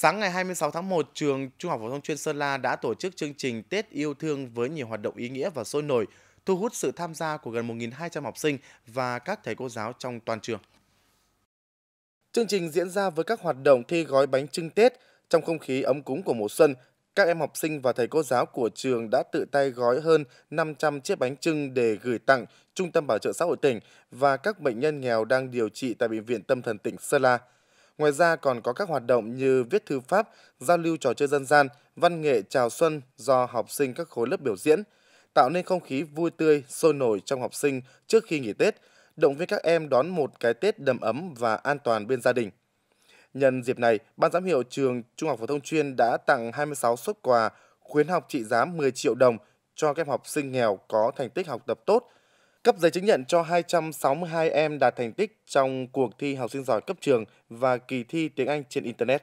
Sáng ngày 26 tháng 1, trường Trung học phổ thông chuyên Sơn La đã tổ chức chương trình Tết yêu thương với nhiều hoạt động ý nghĩa và sôi nổi, thu hút sự tham gia của gần 1.200 học sinh và các thầy cô giáo trong toàn trường. Chương trình diễn ra với các hoạt động thi gói bánh trưng Tết trong không khí ấm cúng của mùa xuân. Các em học sinh và thầy cô giáo của trường đã tự tay gói hơn 500 chiếc bánh trưng để gửi tặng Trung tâm Bảo trợ xã hội tỉnh và các bệnh nhân nghèo đang điều trị tại Bệnh viện Tâm thần tỉnh Sơn La. Ngoài ra còn có các hoạt động như viết thư pháp, giao lưu trò chơi dân gian, văn nghệ chào xuân do học sinh các khối lớp biểu diễn, tạo nên không khí vui tươi, sôi nổi trong học sinh trước khi nghỉ Tết, động viên các em đón một cái Tết đầm ấm và an toàn bên gia đình. Nhân dịp này, Ban giám hiệu trường Trung học phổ thông chuyên đã tặng 26 xuất quà khuyến học trị giá 10 triệu đồng cho các em học sinh nghèo có thành tích học tập tốt, cấp giấy chứng nhận cho 262 em đạt thành tích trong cuộc thi học sinh giỏi cấp trường và kỳ thi tiếng Anh trên Internet.